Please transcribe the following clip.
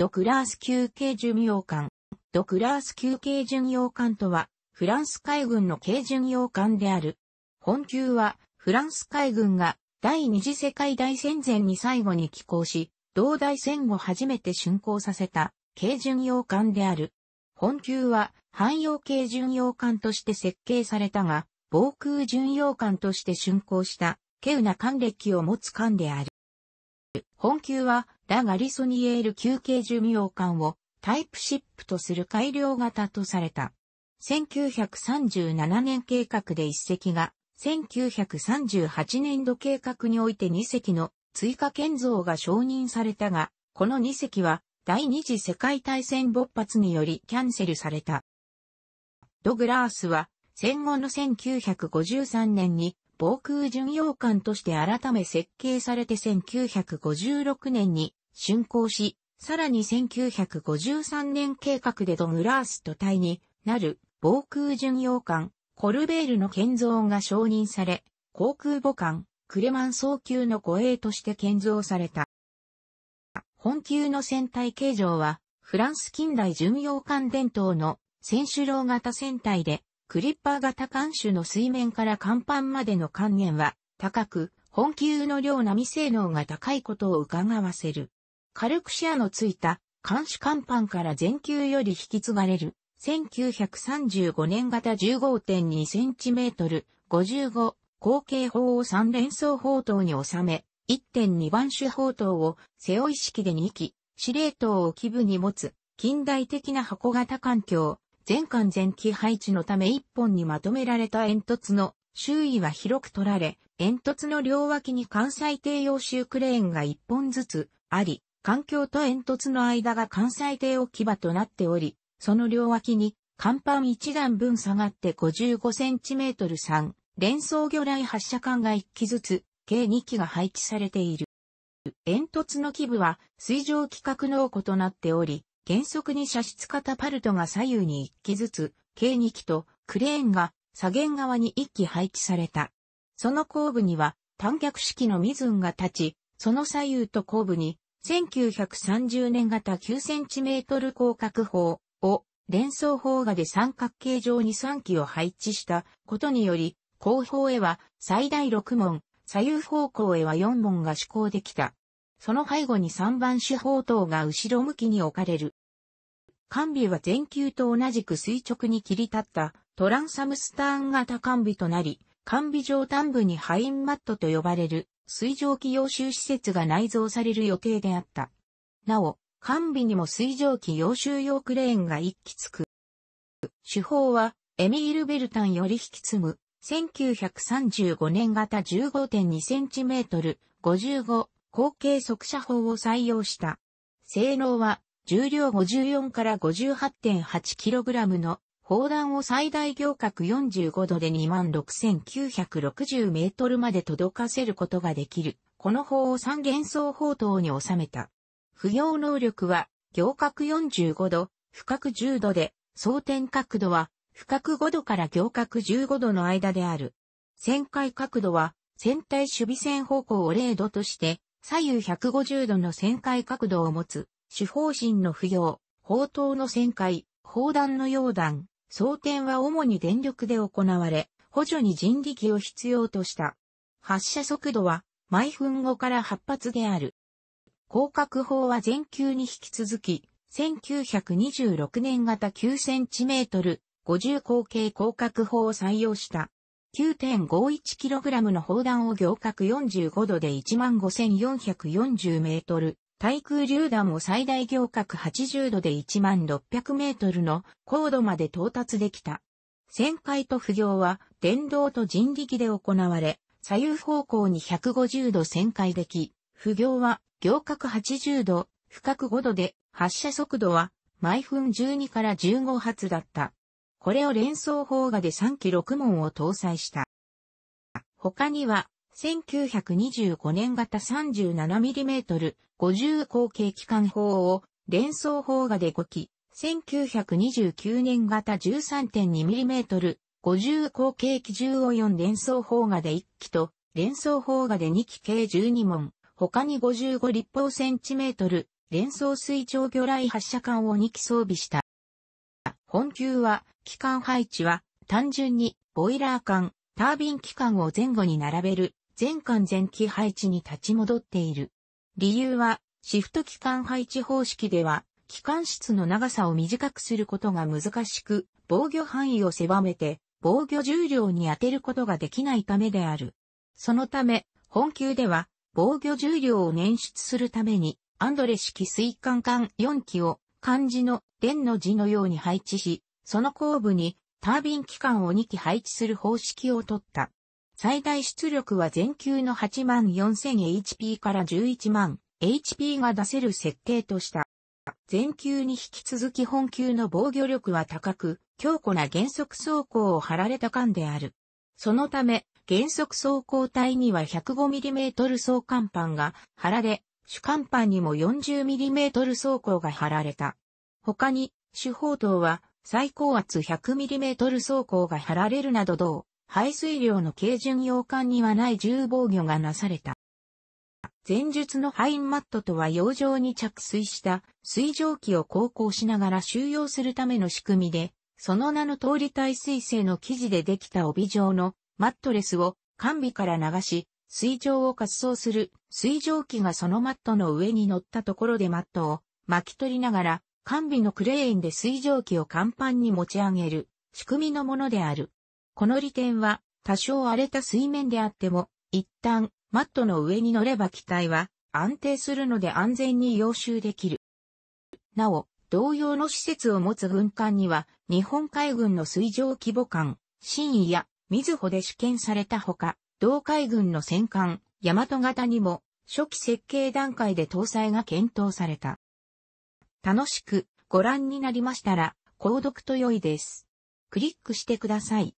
ドクラース級軽巡洋艦。ドクラース級軽巡洋艦とは、フランス海軍の軽巡洋艦である。本級は、フランス海軍が第二次世界大戦前に最後に寄港し、同大戦後初めて竣工させた軽巡洋艦である。本級は汎用軽巡洋艦として設計されたが、防空巡洋艦として竣工した、稀有な艦歴を持つ艦である。本級はだがリソニエール休憩寿命艦をタイプシップとする改良型とされた。1937年計画で1隻が、1938年度計画において2隻の追加建造が承認されたが、この2隻は第二次世界大戦勃発によりキャンセルされた。ドグラースは戦後の1953年に防空巡洋艦として改め設計されて1956年に竣工し、さらに1953年計画でドムラースと隊になる防空巡洋艦コルベールの建造が承認され、航空母艦クレマン総級の護衛として建造された。本級の船体形状はフランス近代巡洋艦伝統の選手楼型船体でクリッパー型艦種の水面から甲板までの艦舷は高く、本級の量並み性能が高いことを伺わせる。軽くシアのついた監視甲板から全球より引き継がれる1935年型 15.2cm 55後継砲を3連装砲塔に収め、1.2番手砲塔を背負い式で2機、司令塔を基部に持つ近代的な箱型環境、全艦全機配置のため1本にまとめられた煙突の周囲は広く取られ、煙突の両脇に関西低用集クレーンが1本ずつあり、環境と煙突の間が関西艇置き場となっており、その両脇に、甲板一段分下がって55センチメートル3、連装魚雷発射管が1機ずつ、計2機が配置されている。煙突の基部は水上規格の庫となっており、原則に射出カタパルトが左右に1機ずつ、計2機とクレーンが左舷側に1機配置された。その後部には短脚式のミズンが立ち、その左右と後部に1930年型 9cm 広角砲を連想砲画で三角形状に3機を配置したことにより、後方へは最大6門、左右方向へは4門が施行できた。その背後に3番手砲塔が後ろ向きに置かれる。完備は前級と同じく垂直に切り立ったトランサムスターン型完備となり、完備上端部にハインマットと呼ばれる水蒸気養臭施設が内蔵される予定であった。なお、完備にも水蒸気養臭用クレーンが一機つく。手法は、エミール・ベルタンより引き継ぐ、1935年型 15.2cm、55、後継速射法を採用した。性能は、重量54から 58.8kg の砲弾を最大行角45度で26,960メートルまで届かせることができる。この砲を三元装砲塔に収めた。不要能力は、行角45度、深角10度で、装填角度は、深角5度から行角15度の間である。旋回角度は、船体守備線方向を0度として、左右150度の旋回角度を持つ、主砲陣の不要、砲塔の旋回、砲弾の溶弾、装填は主に電力で行われ、補助に人力を必要とした。発射速度は毎分後から8発である。降格砲は全級に引き続き、1926年型9トル50口径降格砲を採用した。9.51kg の砲弾を行角45度で1 5 4 4 0ル対空榴弾を最大行角80度で1万600メートルの高度まで到達できた。旋回と不行は電動と人力で行われ、左右方向に150度旋回でき、不行は行角80度、深く5度で発射速度は毎分12から15発だった。これを連想砲画で3機6門を搭載した。他には1925年型 37mm、50口径機関砲を連装砲画で5機、1929年型 13.2mm、50口径機銃を4連装砲画で1機と、連装砲画で2機計12門、他に55立方センチメートル、連装水上魚雷発射管を2機装備した。本級は、機関配置は、単純に、ボイラー管、タービン機関を前後に並べる、全間前期配置に立ち戻っている。理由は、シフト期間配置方式では、機関室の長さを短くすることが難しく、防御範囲を狭めて、防御重量に当てることができないためである。そのため、本級では、防御重量を捻出するために、アンドレ式水管管4機を、漢字の電の字のように配置し、その後部にタービン機関を2機配置する方式を取った。最大出力は全球の 84000HP から1 1 0 0 0 h p が出せる設計とした。全球に引き続き本球の防御力は高く、強固な減速走行を張られた艦である。そのため、減速走行体には 105mm 総甲板が張られ、主甲板にも 40mm 走行が張られた。他に、主砲塔は最高圧 100mm 走行が張られるなど同排水量の軽巡洋艦にはない重防御がなされた。前述のハインマットとは洋上に着水した水蒸気を航行しながら収容するための仕組みで、その名の通り耐水性の生地でできた帯状のマットレスを完備から流し、水上を滑走する水蒸気がそのマットの上に乗ったところでマットを巻き取りながら、完備のクレーンで水蒸気を甲板に持ち上げる仕組みのものである。この利点は、多少荒れた水面であっても、一旦、マットの上に乗れば機体は、安定するので安全に要収できる。なお、同様の施設を持つ軍艦には、日本海軍の水上規模艦、新意や、水穂で試験されたほか、同海軍の戦艦、大和型にも、初期設計段階で搭載が検討された。楽しくご覧になりましたら、購読と良いです。クリックしてください。